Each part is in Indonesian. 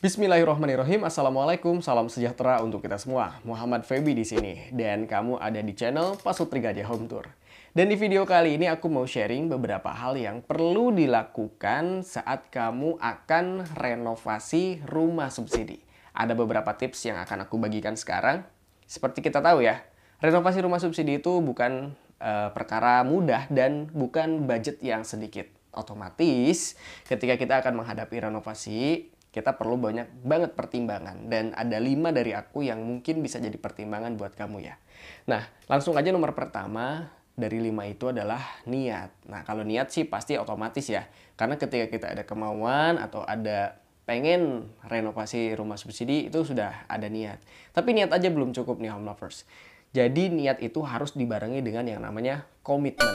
Bismillahirrahmanirrahim, Assalamualaikum, salam sejahtera untuk kita semua. Muhammad Febi di sini, dan kamu ada di channel Pasutri Gajah Home Tour. Dan di video kali ini aku mau sharing beberapa hal yang perlu dilakukan saat kamu akan renovasi rumah subsidi. Ada beberapa tips yang akan aku bagikan sekarang. Seperti kita tahu ya, renovasi rumah subsidi itu bukan uh, perkara mudah dan bukan budget yang sedikit. Otomatis ketika kita akan menghadapi renovasi, kita perlu banyak banget pertimbangan dan ada lima dari aku yang mungkin bisa jadi pertimbangan buat kamu ya. Nah, langsung aja nomor pertama dari lima itu adalah niat. Nah, kalau niat sih pasti otomatis ya. Karena ketika kita ada kemauan atau ada pengen renovasi rumah subsidi itu sudah ada niat. Tapi niat aja belum cukup nih home lovers. Jadi niat itu harus dibarengi dengan yang namanya komitmen.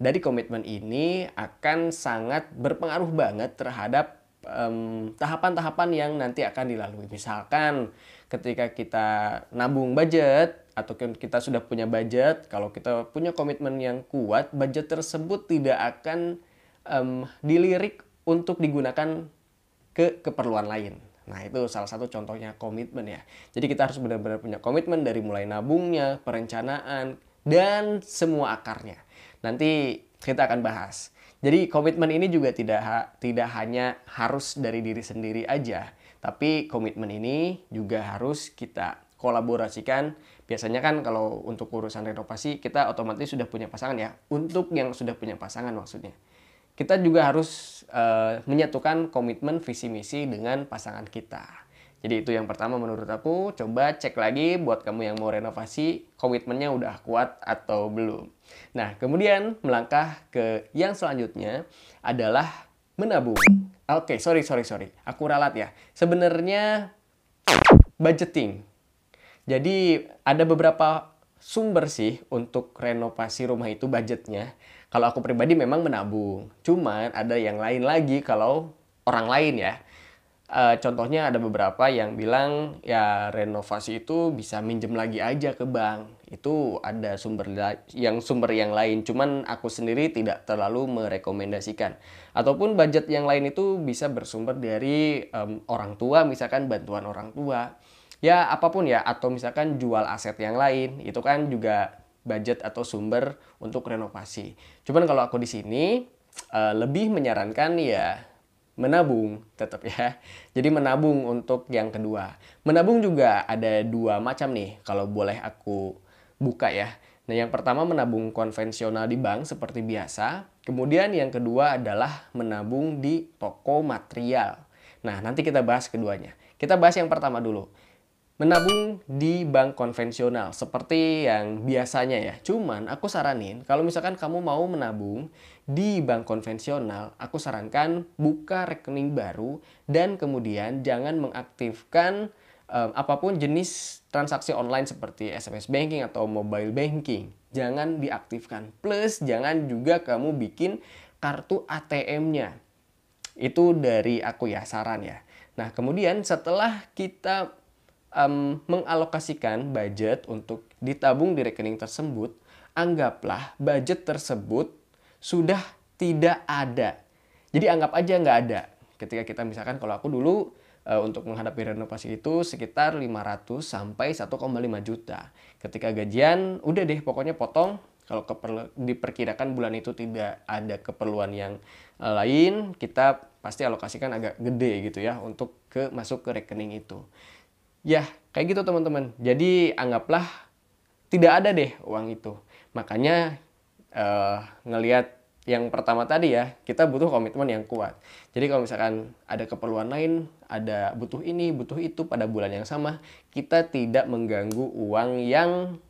Dari komitmen ini akan sangat berpengaruh banget terhadap tahapan-tahapan um, yang nanti akan dilalui. Misalkan ketika kita nabung budget atau kan kita sudah punya budget, kalau kita punya komitmen yang kuat, budget tersebut tidak akan um, dilirik untuk digunakan ke keperluan lain. Nah, itu salah satu contohnya komitmen ya. Jadi kita harus benar-benar punya komitmen dari mulai nabungnya, perencanaan, dan semua akarnya. Nanti kita akan bahas. Jadi komitmen ini juga tidak ha tidak hanya harus dari diri sendiri aja, tapi komitmen ini juga harus kita kolaborasikan. Biasanya kan kalau untuk urusan renovasi kita otomatis sudah punya pasangan ya. Untuk yang sudah punya pasangan maksudnya. Kita juga harus uh, menyatukan komitmen visi misi dengan pasangan kita. Jadi itu yang pertama menurut aku, coba cek lagi buat kamu yang mau renovasi, komitmennya udah kuat atau belum. Nah, kemudian melangkah ke yang selanjutnya adalah menabung. Oke, okay, sorry, sorry, sorry. Aku ralat ya. Sebenarnya budgeting. Jadi ada beberapa sumber sih untuk renovasi rumah itu budgetnya. Kalau aku pribadi memang menabung. Cuman ada yang lain lagi kalau orang lain ya. Uh, contohnya ada beberapa yang bilang ya renovasi itu bisa minjem lagi aja ke bank. Itu ada sumber yang sumber yang lain, cuman aku sendiri tidak terlalu merekomendasikan. Ataupun budget yang lain itu bisa bersumber dari um, orang tua, misalkan bantuan orang tua. Ya apapun ya, atau misalkan jual aset yang lain, itu kan juga budget atau sumber untuk renovasi. Cuman kalau aku di sini uh, lebih menyarankan ya menabung tetap ya. Jadi menabung untuk yang kedua. Menabung juga ada dua macam nih kalau boleh aku buka ya. Nah, yang pertama menabung konvensional di bank seperti biasa. Kemudian yang kedua adalah menabung di toko material. Nah, nanti kita bahas keduanya. Kita bahas yang pertama dulu menabung di bank konvensional seperti yang biasanya ya. Cuman aku saranin kalau misalkan kamu mau menabung di bank konvensional, aku sarankan buka rekening baru dan kemudian jangan mengaktifkan um, apapun jenis transaksi online seperti SMS banking atau mobile banking. Jangan diaktifkan. Plus jangan juga kamu bikin kartu ATM-nya. Itu dari aku ya saran ya. Nah, kemudian setelah kita um, mengalokasikan budget untuk ditabung di rekening tersebut, anggaplah budget tersebut sudah tidak ada. Jadi anggap aja nggak ada. Ketika kita misalkan kalau aku dulu uh, untuk menghadapi renovasi itu sekitar 500 sampai 1,5 juta. Ketika gajian udah deh pokoknya potong kalau diperkirakan bulan itu tidak ada keperluan yang eh, lain, kita pasti alokasikan agak gede gitu ya untuk ke masuk ke rekening itu. Ya, kayak gitu teman-teman. Jadi anggaplah tidak ada deh uang itu. Makanya uh, ngelihat yang pertama tadi ya, kita butuh komitmen yang kuat. Jadi kalau misalkan ada keperluan lain, ada butuh ini, butuh itu pada bulan yang sama, kita tidak mengganggu uang yang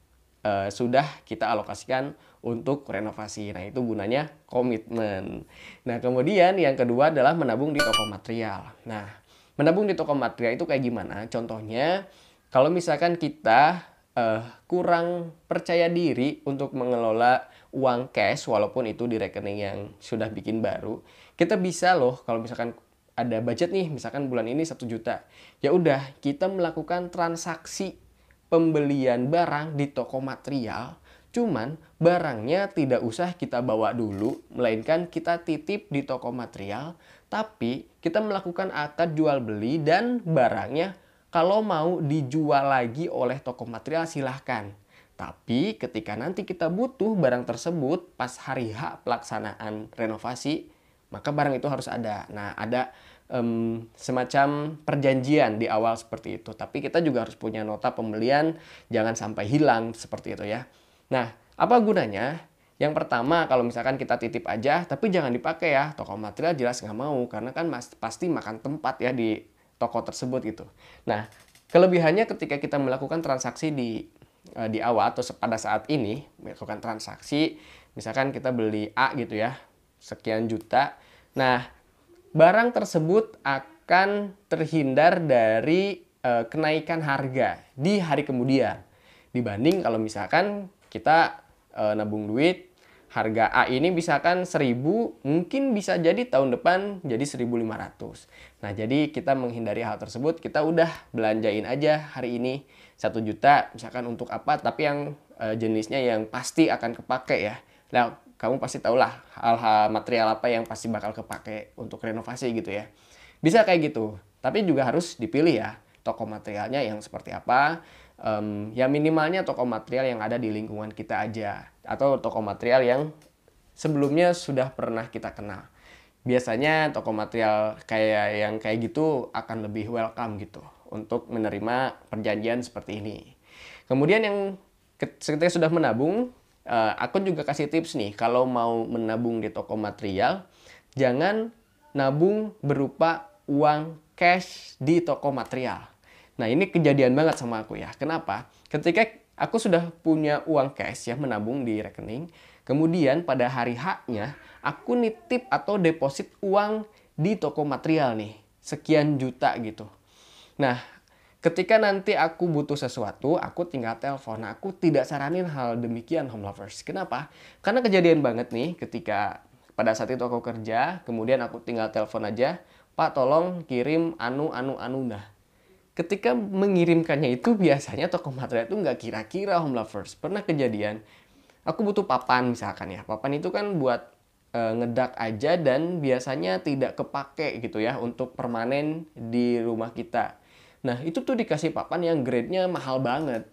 uh, sudah kita alokasikan untuk renovasi. Nah, itu gunanya komitmen. Nah, kemudian yang kedua adalah menabung di toko material. Nah, menabung di toko material itu kayak gimana? Contohnya, kalau misalkan kita uh, kurang percaya diri untuk mengelola uang cash walaupun itu di rekening yang sudah bikin baru, kita bisa loh kalau misalkan ada budget nih, misalkan bulan ini satu juta. Ya udah, kita melakukan transaksi pembelian barang di toko material, cuman barangnya tidak usah kita bawa dulu, melainkan kita titip di toko material tapi kita melakukan akad jual beli dan barangnya kalau mau dijual lagi oleh toko material silahkan. Tapi ketika nanti kita butuh barang tersebut pas hari H pelaksanaan renovasi, maka barang itu harus ada. Nah, ada um, semacam perjanjian di awal seperti itu. Tapi kita juga harus punya nota pembelian, jangan sampai hilang seperti itu ya. Nah, apa gunanya yang pertama, kalau misalkan kita titip aja, tapi jangan dipakai ya. Toko material jelas nggak mau, karena kan mas, pasti makan tempat ya di toko tersebut gitu. Nah, kelebihannya ketika kita melakukan transaksi di eh, di awal atau pada saat ini melakukan transaksi, misalkan kita beli A gitu ya, sekian juta. Nah, barang tersebut akan terhindar dari e, kenaikan harga di hari kemudian dibanding kalau misalkan kita e, nabung duit harga A ini misalkan 1000 mungkin bisa jadi tahun depan jadi 1500 nah jadi kita menghindari hal tersebut kita udah belanjain aja hari ini satu juta misalkan untuk apa tapi yang e, jenisnya yang pasti akan kepake ya nah kamu pasti tau lah hal-hal material apa yang pasti bakal kepake untuk renovasi gitu ya bisa kayak gitu tapi juga harus dipilih ya toko materialnya yang seperti apa um, ya minimalnya toko material yang ada di lingkungan kita aja atau toko material yang sebelumnya sudah pernah kita kenal. Biasanya toko material kayak yang kayak gitu akan lebih welcome gitu untuk menerima perjanjian seperti ini. Kemudian yang ketika sudah menabung, eh, aku juga kasih tips nih kalau mau menabung di toko material, jangan nabung berupa uang cash di toko material. Nah, ini kejadian banget sama aku ya. Kenapa? Ketika Aku sudah punya uang cash ya menabung di rekening. Kemudian pada hari haknya aku nitip atau deposit uang di toko material nih. Sekian juta gitu. Nah, ketika nanti aku butuh sesuatu, aku tinggal telepon. Nah, aku tidak saranin hal demikian home lovers. Kenapa? Karena kejadian banget nih ketika pada saat itu aku kerja, kemudian aku tinggal telepon aja, Pak tolong kirim anu anu anu nah ketika mengirimkannya itu biasanya toko material itu nggak kira-kira home lovers pernah kejadian aku butuh papan misalkan ya papan itu kan buat e, ngedak aja dan biasanya tidak kepake gitu ya untuk permanen di rumah kita nah itu tuh dikasih papan yang grade-nya mahal banget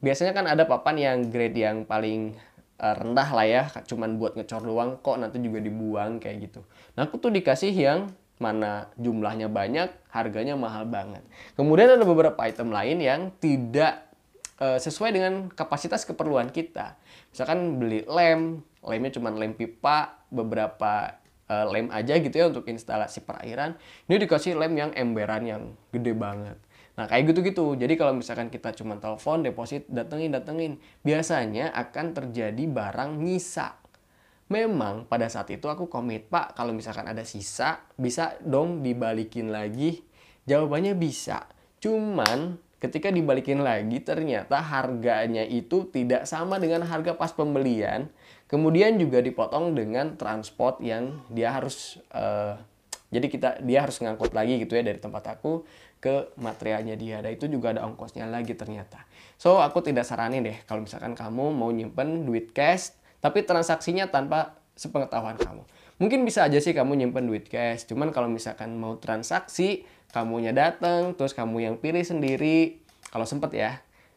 biasanya kan ada papan yang grade yang paling eh, rendah lah ya cuman buat ngecor doang kok nanti juga dibuang kayak gitu nah aku tuh dikasih yang mana jumlahnya banyak, harganya mahal banget. Kemudian ada beberapa item lain yang tidak e, sesuai dengan kapasitas keperluan kita. Misalkan beli lem, lemnya cuma lem pipa, beberapa e, lem aja gitu ya untuk instalasi perairan. Ini dikasih lem yang emberan yang gede banget. Nah kayak gitu-gitu. Jadi kalau misalkan kita cuma telepon, deposit, datengin, datengin. Biasanya akan terjadi barang nyisa Memang pada saat itu aku komit, Pak, kalau misalkan ada sisa, bisa dong dibalikin lagi. Jawabannya bisa. Cuman ketika dibalikin lagi ternyata harganya itu tidak sama dengan harga pas pembelian. Kemudian juga dipotong dengan transport yang dia harus uh, jadi kita dia harus ngangkut lagi gitu ya dari tempat aku ke materialnya dia. Dan itu juga ada ongkosnya lagi ternyata. So aku tidak saranin deh kalau misalkan kamu mau nyimpen duit cash tapi transaksinya tanpa sepengetahuan kamu. Mungkin bisa aja sih kamu nyimpen duit cash, cuman kalau misalkan mau transaksi, kamunya datang, terus kamu yang pilih sendiri, kalau sempet ya,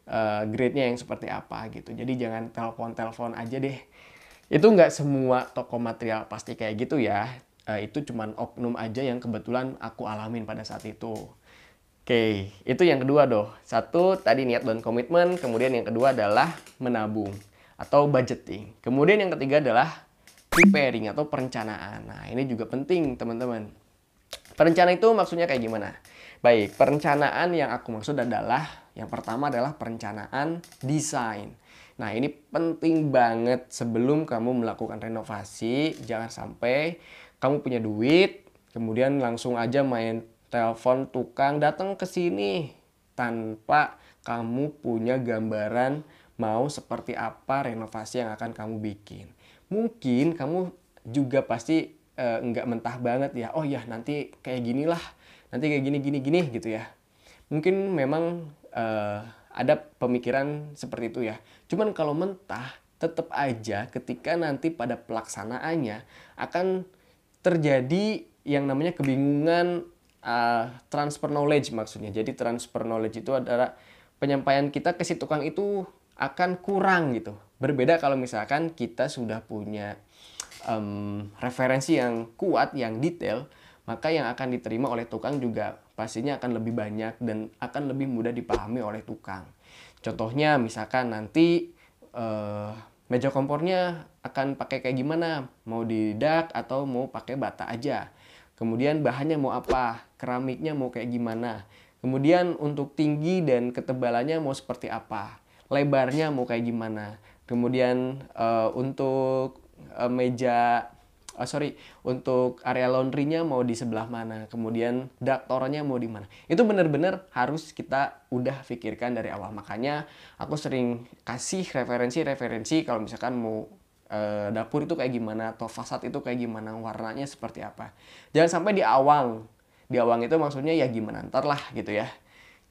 eh, grade-nya yang seperti apa gitu. Jadi jangan telepon-telepon aja deh. Itu nggak semua toko material pasti kayak gitu ya. Eh, itu cuman oknum aja yang kebetulan aku alamin pada saat itu. Oke, itu yang kedua doh. Satu, tadi niat dan komitmen. Kemudian yang kedua adalah menabung atau budgeting. Kemudian yang ketiga adalah preparing atau perencanaan. Nah, ini juga penting, teman-teman. Perencanaan itu maksudnya kayak gimana? Baik, perencanaan yang aku maksud adalah yang pertama adalah perencanaan desain. Nah, ini penting banget sebelum kamu melakukan renovasi, jangan sampai kamu punya duit, kemudian langsung aja main telepon tukang datang ke sini tanpa kamu punya gambaran mau seperti apa renovasi yang akan kamu bikin. Mungkin kamu juga pasti eh, nggak e, mentah banget ya. Oh ya nanti kayak gini lah, nanti kayak gini gini gini gitu ya. Mungkin memang e, ada pemikiran seperti itu ya. Cuman kalau mentah tetap aja ketika nanti pada pelaksanaannya akan terjadi yang namanya kebingungan uh, transfer knowledge maksudnya. Jadi transfer knowledge itu adalah penyampaian kita ke si tukang itu akan kurang gitu. Berbeda kalau misalkan kita sudah punya um, referensi yang kuat, yang detail, maka yang akan diterima oleh tukang juga pastinya akan lebih banyak dan akan lebih mudah dipahami oleh tukang. Contohnya misalkan nanti uh, meja kompornya akan pakai kayak gimana? Mau didak atau mau pakai bata aja? Kemudian bahannya mau apa? Keramiknya mau kayak gimana? Kemudian untuk tinggi dan ketebalannya mau seperti apa? lebarnya mau kayak gimana kemudian uh, untuk uh, meja oh sorry untuk area laundrynya mau di sebelah mana kemudian daktornya mau di mana itu benar-benar harus kita udah pikirkan dari awal makanya aku sering kasih referensi-referensi kalau misalkan mau dapur itu kayak gimana atau fasad itu kayak gimana warnanya seperti apa jangan sampai di awang di awang itu maksudnya ya gimana ntar lah gitu ya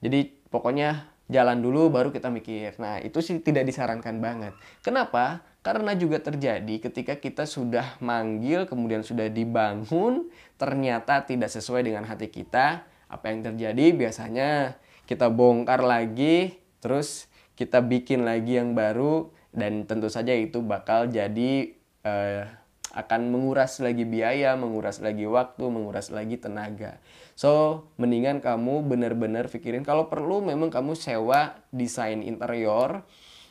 jadi pokoknya jalan dulu baru kita mikir. Nah, itu sih tidak disarankan banget. Kenapa? Karena juga terjadi ketika kita sudah manggil, kemudian sudah dibangun, ternyata tidak sesuai dengan hati kita. Apa yang terjadi? Biasanya kita bongkar lagi, terus kita bikin lagi yang baru, dan tentu saja itu bakal jadi uh, akan menguras lagi biaya, menguras lagi waktu, menguras lagi tenaga. So, mendingan kamu benar-benar pikirin kalau perlu memang kamu sewa desain interior.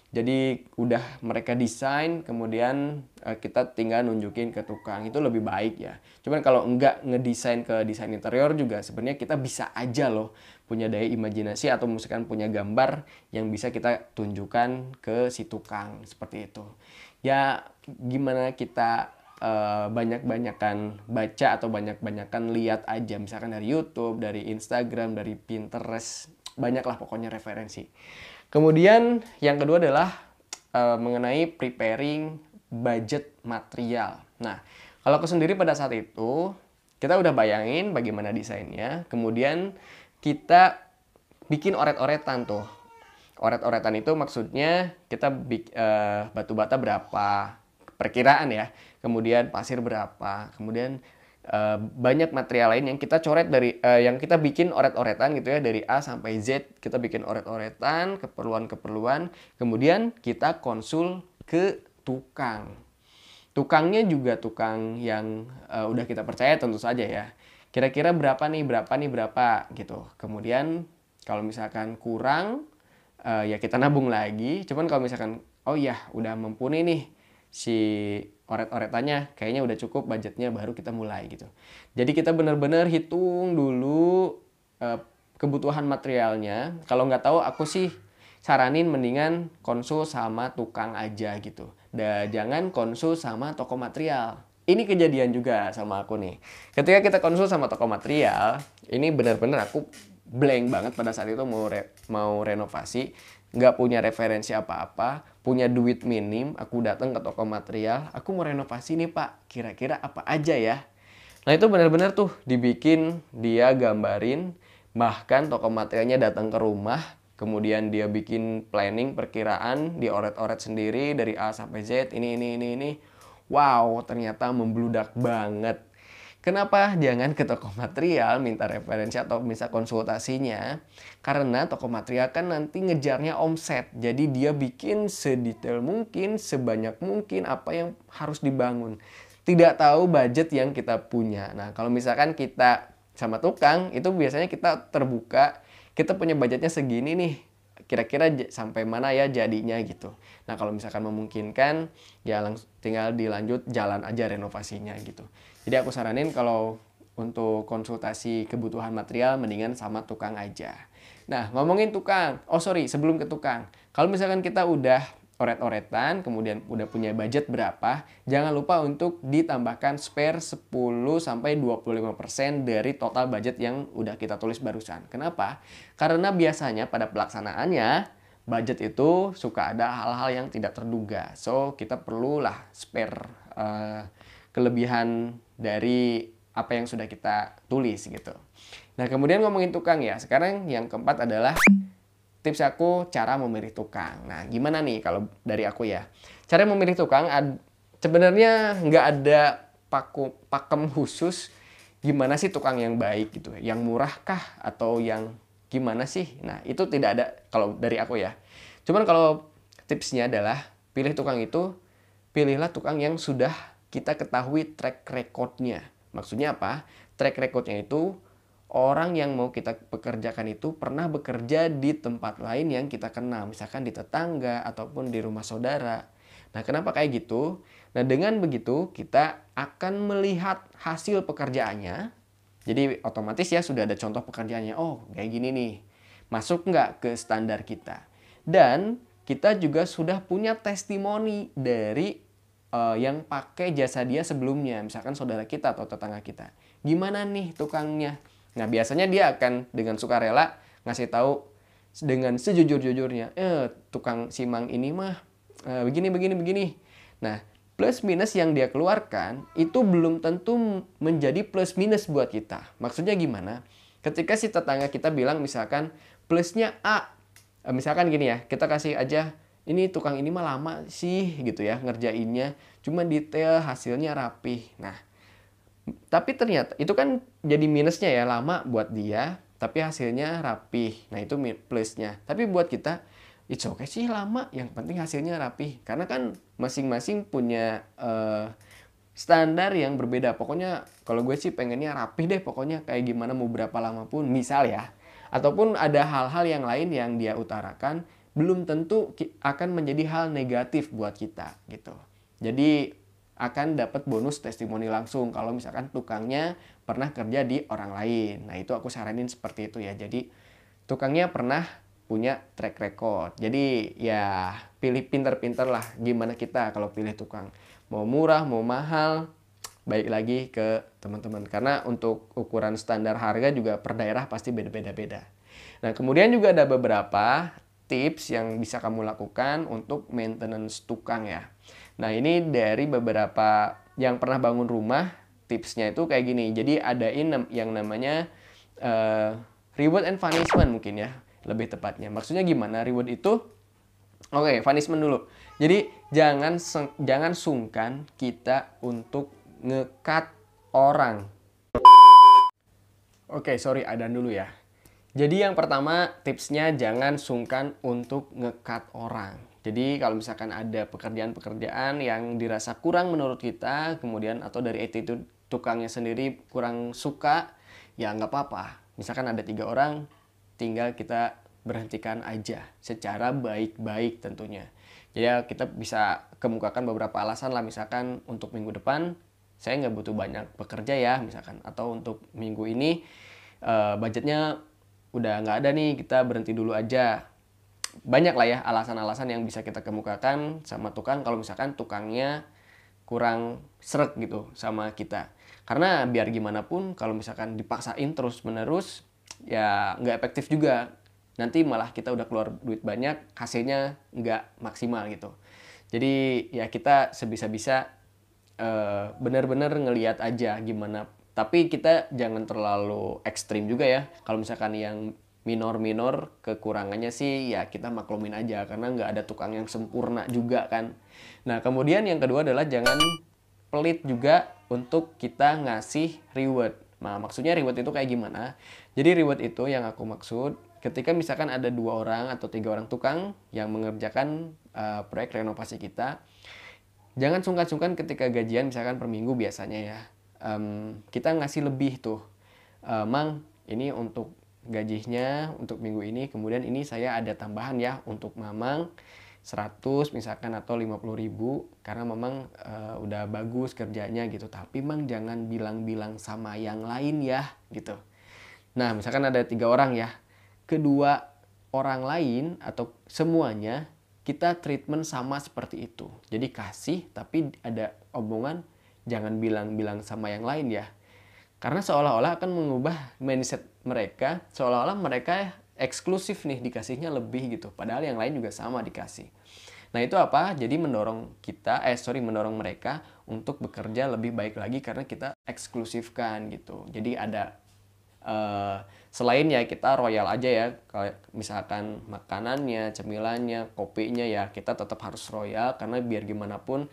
Jadi udah mereka desain, kemudian eh, kita tinggal nunjukin ke tukang itu lebih baik ya. Cuman kalau enggak ngedesain ke desain interior juga sebenarnya kita bisa aja loh punya daya imajinasi atau misalkan punya gambar yang bisa kita tunjukkan ke si tukang seperti itu. Ya gimana kita uh, banyak-banyakan baca atau banyak-banyakan lihat aja misalkan dari YouTube, dari Instagram, dari Pinterest, banyaklah pokoknya referensi. Kemudian yang kedua adalah uh, mengenai preparing budget material. Nah, kalau aku sendiri pada saat itu kita udah bayangin bagaimana desainnya, kemudian kita bikin oret-oretan tuh. Oret-oretan itu maksudnya kita uh, batu bata berapa perkiraan ya kemudian pasir berapa, kemudian uh, banyak material lain yang kita coret dari uh, yang kita bikin oret-oretan gitu ya dari A sampai Z kita bikin oret-oretan keperluan-keperluan kemudian kita konsul ke tukang tukangnya juga tukang yang uh, udah kita percaya tentu saja ya kira-kira berapa nih berapa nih berapa gitu kemudian kalau misalkan kurang uh, ya kita nabung lagi cuman kalau misalkan oh iya udah mumpuni nih si oret-oretannya kayaknya udah cukup budgetnya baru kita mulai gitu. Jadi kita bener-bener hitung dulu eh, kebutuhan materialnya. Kalau nggak tahu aku sih saranin mendingan konsul sama tukang aja gitu. Dan jangan konsul sama toko material. Ini kejadian juga sama aku nih. Ketika kita konsul sama toko material, ini bener-bener aku blank banget pada saat itu mau re mau renovasi nggak punya referensi apa-apa, punya duit minim, aku datang ke toko material, aku mau renovasi nih pak, kira-kira apa aja ya? Nah itu benar-benar tuh dibikin dia gambarin, bahkan toko materialnya datang ke rumah, kemudian dia bikin planning perkiraan, dioret-oret sendiri dari A sampai Z, ini, ini, ini, ini. Wow, ternyata membludak banget. Kenapa jangan ke toko material minta referensi atau bisa konsultasinya? Karena toko material kan nanti ngejarnya omset. Jadi dia bikin sedetail mungkin, sebanyak mungkin apa yang harus dibangun. Tidak tahu budget yang kita punya. Nah, kalau misalkan kita sama tukang, itu biasanya kita terbuka, kita punya budgetnya segini nih, kira-kira sampai mana ya jadinya gitu. Nah kalau misalkan memungkinkan ya langsung tinggal dilanjut jalan aja renovasinya gitu. Jadi aku saranin kalau untuk konsultasi kebutuhan material mendingan sama tukang aja. Nah, ngomongin tukang. Oh, sorry, sebelum ke tukang. Kalau misalkan kita udah oret-oretan, kemudian udah punya budget berapa, jangan lupa untuk ditambahkan spare 10 sampai 25% dari total budget yang udah kita tulis barusan. Kenapa? Karena biasanya pada pelaksanaannya budget itu suka ada hal-hal yang tidak terduga. So, kita perlulah spare eh, kelebihan dari apa yang sudah kita tulis gitu. Nah, kemudian ngomongin tukang ya. Sekarang yang keempat adalah tips aku cara memilih tukang. Nah, gimana nih kalau dari aku ya? Cara memilih tukang sebenarnya nggak ada paku, pakem khusus gimana sih tukang yang baik gitu. Ya? Yang murah kah atau yang gimana sih? Nah, itu tidak ada kalau dari aku ya. Cuman kalau tipsnya adalah pilih tukang itu pilihlah tukang yang sudah kita ketahui track recordnya. Maksudnya apa? Track recordnya itu orang yang mau kita pekerjakan itu pernah bekerja di tempat lain yang kita kenal. Misalkan di tetangga ataupun di rumah saudara. Nah kenapa kayak gitu? Nah dengan begitu kita akan melihat hasil pekerjaannya. Jadi otomatis ya sudah ada contoh pekerjaannya. Oh kayak gini nih. Masuk nggak ke standar kita? Dan kita juga sudah punya testimoni dari uh, yang pakai jasa dia sebelumnya, misalkan saudara kita atau tetangga kita. Gimana nih tukangnya? Nah, biasanya dia akan dengan suka rela ngasih tahu dengan sejujur-jujurnya, eh tukang simang ini mah eh, begini begini begini. Nah, plus minus yang dia keluarkan itu belum tentu menjadi plus minus buat kita. Maksudnya gimana? Ketika si tetangga kita bilang misalkan plusnya A, eh, misalkan gini ya, kita kasih aja ini tukang ini mah lama sih gitu ya ngerjainnya cuma detail hasilnya rapih nah tapi ternyata itu kan jadi minusnya ya lama buat dia tapi hasilnya rapih nah itu plusnya tapi buat kita it's okay sih lama yang penting hasilnya rapih karena kan masing-masing punya uh, standar yang berbeda pokoknya kalau gue sih pengennya rapih deh pokoknya kayak gimana mau berapa lama pun misal ya ataupun ada hal-hal yang lain yang dia utarakan belum tentu akan menjadi hal negatif buat kita gitu. Jadi akan dapat bonus testimoni langsung kalau misalkan tukangnya pernah kerja di orang lain. Nah, itu aku saranin seperti itu ya. Jadi tukangnya pernah punya track record. Jadi ya pilih pinter-pinter lah gimana kita kalau pilih tukang. Mau murah, mau mahal, baik lagi ke teman-teman. Karena untuk ukuran standar harga juga per daerah pasti beda-beda beda. Nah, kemudian juga ada beberapa tips yang bisa kamu lakukan untuk maintenance tukang ya. Nah, ini dari beberapa yang pernah bangun rumah, tipsnya itu kayak gini. Jadi adain yang namanya uh, reward and punishment mungkin ya, lebih tepatnya. Maksudnya gimana? Reward itu Oke, okay, punishment dulu. Jadi jangan jangan sungkan kita untuk ngekat orang. Oke, okay, sorry adan dulu ya. Jadi yang pertama tipsnya jangan sungkan untuk ngekat orang. Jadi kalau misalkan ada pekerjaan-pekerjaan yang dirasa kurang menurut kita, kemudian atau dari attitude tukangnya sendiri kurang suka, ya nggak apa-apa. Misalkan ada tiga orang, tinggal kita berhentikan aja secara baik-baik tentunya. Jadi ya kita bisa kemukakan beberapa alasan lah misalkan untuk minggu depan saya nggak butuh banyak pekerja ya misalkan atau untuk minggu ini uh, budgetnya udah nggak ada nih kita berhenti dulu aja banyak lah ya alasan-alasan yang bisa kita kemukakan sama tukang kalau misalkan tukangnya kurang seret gitu sama kita karena biar gimana pun kalau misalkan dipaksain terus menerus ya nggak efektif juga nanti malah kita udah keluar duit banyak hasilnya nggak maksimal gitu jadi ya kita sebisa-bisa uh, eh, bener-bener ngeliat aja gimana tapi kita jangan terlalu ekstrim juga ya kalau misalkan yang minor-minor kekurangannya sih ya kita maklumin aja karena nggak ada tukang yang sempurna juga kan nah kemudian yang kedua adalah jangan pelit juga untuk kita ngasih reward nah maksudnya reward itu kayak gimana jadi reward itu yang aku maksud ketika misalkan ada dua orang atau tiga orang tukang yang mengerjakan uh, proyek renovasi kita jangan sungkan-sungkan ketika gajian misalkan per minggu biasanya ya um, kita ngasih lebih tuh uh, mang ini untuk gajinya untuk minggu ini kemudian ini saya ada tambahan ya untuk mamang 100 misalkan atau 50 ribu karena memang e, eh, udah bagus kerjanya gitu tapi mang jangan bilang-bilang sama yang lain ya gitu nah misalkan ada tiga orang ya kedua orang lain atau semuanya kita treatment sama seperti itu jadi kasih tapi ada omongan jangan bilang-bilang sama yang lain ya. Karena seolah-olah akan mengubah mindset mereka, seolah-olah mereka eksklusif nih dikasihnya lebih gitu. Padahal yang lain juga sama dikasih. Nah itu apa? Jadi mendorong kita, eh sorry mendorong mereka untuk bekerja lebih baik lagi karena kita eksklusifkan gitu. Jadi ada uh, eh, selain ya kita royal aja ya, kalau misalkan makanannya, cemilannya, kopinya ya kita tetap harus royal karena biar gimana pun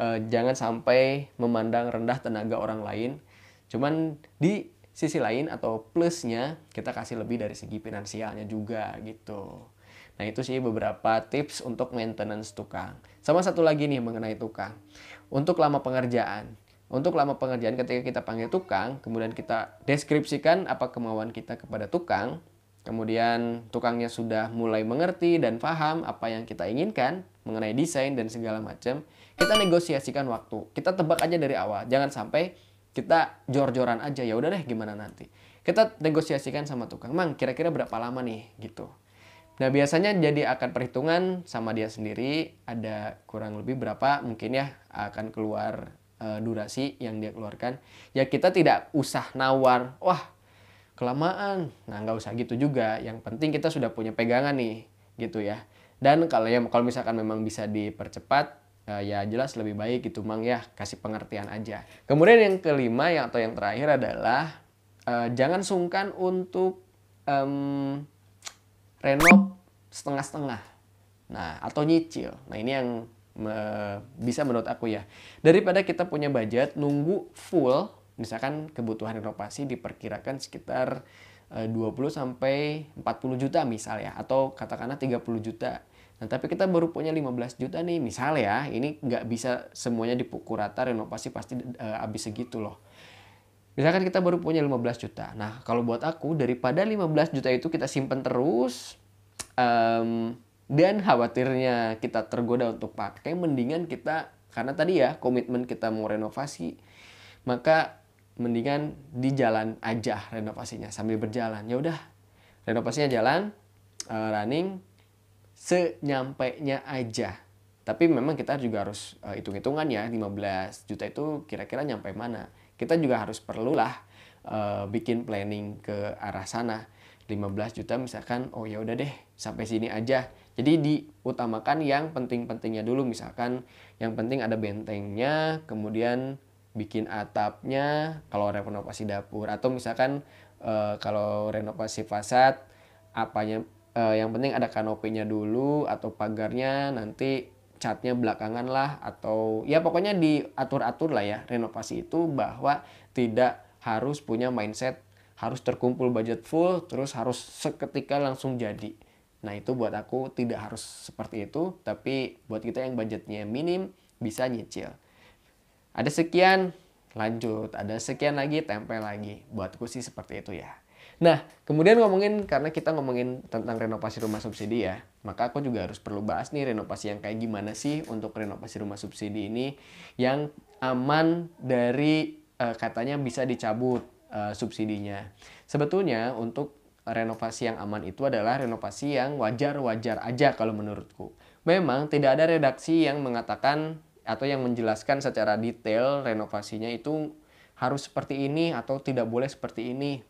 uh, jangan sampai memandang rendah tenaga orang lain. Cuman di sisi lain atau plusnya kita kasih lebih dari segi finansialnya juga gitu. Nah itu sih beberapa tips untuk maintenance tukang. Sama satu lagi nih mengenai tukang. Untuk lama pengerjaan. Untuk lama pengerjaan ketika kita panggil tukang, kemudian kita deskripsikan apa kemauan kita kepada tukang, kemudian tukangnya sudah mulai mengerti dan paham apa yang kita inginkan mengenai desain dan segala macam, kita negosiasikan waktu kita tebak aja dari awal jangan sampai kita jor-joran aja ya udah deh gimana nanti kita negosiasikan sama tukang mang kira-kira berapa lama nih gitu Nah biasanya jadi akan perhitungan sama dia sendiri ada kurang lebih berapa mungkin ya akan keluar e, durasi yang dia keluarkan. Ya kita tidak usah nawar, wah kelamaan. Nah nggak usah gitu juga. Yang penting kita sudah punya pegangan nih gitu ya. Dan kalau ya kalau misalkan memang bisa dipercepat uh, ya jelas lebih baik gitu mang ya kasih pengertian aja kemudian yang kelima yang atau yang terakhir adalah uh, jangan sungkan untuk um, renov setengah-setengah nah atau nyicil nah ini yang me bisa menurut aku ya daripada kita punya budget nunggu full misalkan kebutuhan renovasi diperkirakan sekitar 20 eh, sampai 40 juta misalnya atau katakanlah 30 juta Nah, tapi kita baru punya 15 juta nih, misalnya ya, ini nggak bisa semuanya dipukul rata, renovasi pasti uh, habis segitu loh. Misalkan kita baru punya 15 juta. Nah, kalau buat aku, daripada 15 juta itu kita simpen terus, um, dan khawatirnya kita tergoda untuk pakai, mendingan kita, karena tadi ya, komitmen kita mau renovasi, maka mendingan di jalan aja renovasinya sambil berjalan. Ya udah, renovasinya jalan, uh, running, senyampainya aja. Tapi memang kita juga harus uh, hitung-hitungan ya, 15 juta itu kira-kira nyampe mana. Kita juga harus perlulah uh, bikin planning ke arah sana. 15 juta misalkan, oh ya udah deh, sampai sini aja. Jadi diutamakan yang penting-pentingnya dulu misalkan yang penting ada bentengnya, kemudian bikin atapnya kalau renovasi dapur atau misalkan uh, kalau renovasi fasad apanya uh, yang penting ada kanopinya dulu atau pagarnya nanti catnya belakangan lah atau ya pokoknya diatur-atur lah ya renovasi itu bahwa tidak harus punya mindset harus terkumpul budget full terus harus seketika langsung jadi nah itu buat aku tidak harus seperti itu tapi buat kita yang budgetnya minim bisa nyicil ada sekian lanjut ada sekian lagi tempel lagi buatku sih seperti itu ya Nah, kemudian ngomongin karena kita ngomongin tentang renovasi rumah subsidi ya, maka aku juga harus perlu bahas nih renovasi yang kayak gimana sih untuk renovasi rumah subsidi ini yang aman dari uh, katanya bisa dicabut uh, subsidinya. Sebetulnya untuk renovasi yang aman itu adalah renovasi yang wajar-wajar aja kalau menurutku. Memang tidak ada redaksi yang mengatakan atau yang menjelaskan secara detail renovasinya itu harus seperti ini atau tidak boleh seperti ini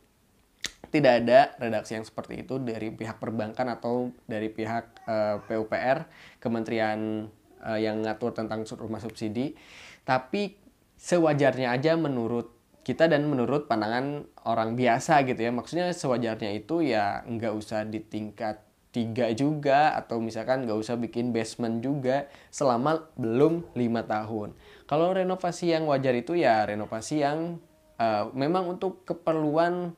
tidak ada redaksi yang seperti itu dari pihak perbankan atau dari pihak uh, eh, PUPR kementerian uh, yang ngatur tentang rumah subsidi tapi sewajarnya aja menurut kita dan menurut pandangan orang biasa gitu ya maksudnya sewajarnya itu ya nggak usah di tingkat tiga juga atau misalkan nggak usah bikin basement juga selama belum lima tahun kalau renovasi yang wajar itu ya renovasi yang uh, memang untuk keperluan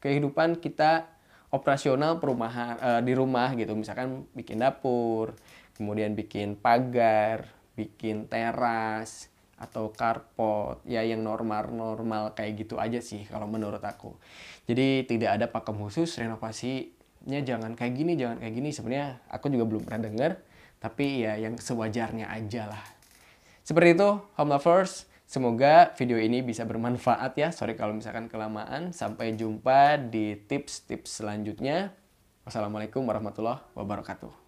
kehidupan kita operasional perumahan uh, di rumah gitu misalkan bikin dapur kemudian bikin pagar bikin teras atau karpot ya yang normal-normal kayak gitu aja sih kalau menurut aku jadi tidak ada pakem khusus renovasinya jangan kayak gini jangan kayak gini sebenarnya aku juga belum pernah denger tapi ya yang sewajarnya aja lah seperti itu home lovers Semoga video ini bisa bermanfaat ya. Sorry kalau misalkan kelamaan. Sampai jumpa di tips-tips selanjutnya. Wassalamualaikum warahmatullahi wabarakatuh.